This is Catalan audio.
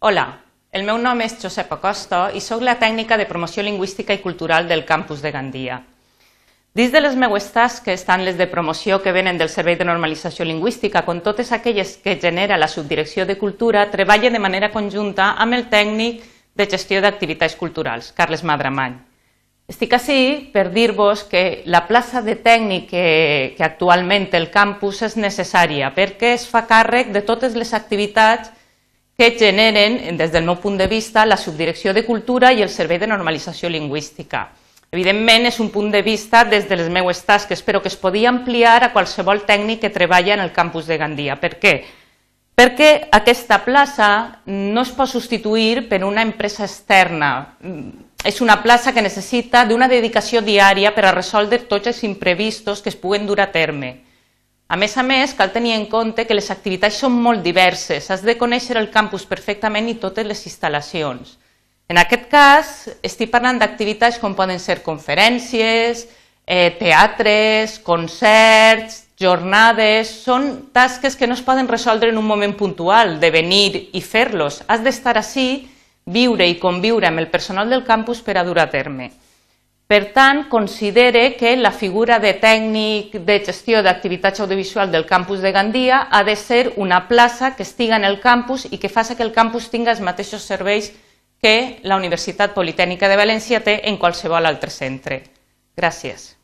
Hola, el meu nom és Josep Acosta i sóc la tècnica de promoció lingüística i cultural del campus de Gandia. Dins de les meues tasques estan les de promoció que venen del Servei de Normalització Lingüística, com totes aquelles que genera la Subdirecció de Cultura, treballa de manera conjunta amb el tècnic de gestió d'activitats culturals, Carles Madramany. Estic així per dir-vos que la plaça de tècnic que, que actualment el campus és necessària perquè es fa càrrec de totes les activitats que generen, des del meu punt de vista, la Subdirecció de Cultura i el Servei de Normalització Lingüística. Evidentment, és un punt de vista des de les meues tasques, però que es podia ampliar a qualsevol tècnic que treballa en el campus de Gandia. Per què? Perquè aquesta plaça no es pot substituir per una empresa externa. És una plaça que necessita d'una dedicació diària per a resoldre tots els imprevistos que es puguen dur a terme. A més a més, cal tenir en compte que les activitats són molt diverses, has de conèixer el campus perfectament i totes les instal·lacions. En aquest cas, estic parlant d'activitats com poden ser conferències, eh, teatres, concerts, jornades... Són tasques que no es poden resoldre en un moment puntual, de venir i fer-los. Has d'estar així, viure i conviure amb el personal del campus per a dur a terme. Per tant, considere que la figura de tècnic de gestió d'activitats audiovisuals del campus de Gandia ha de ser una plaça que estiga en el campus i que faci que el campus tinga els mateixos serveis que la Universitat Politècnica de València té en qualsevol altre centre. Gràcies.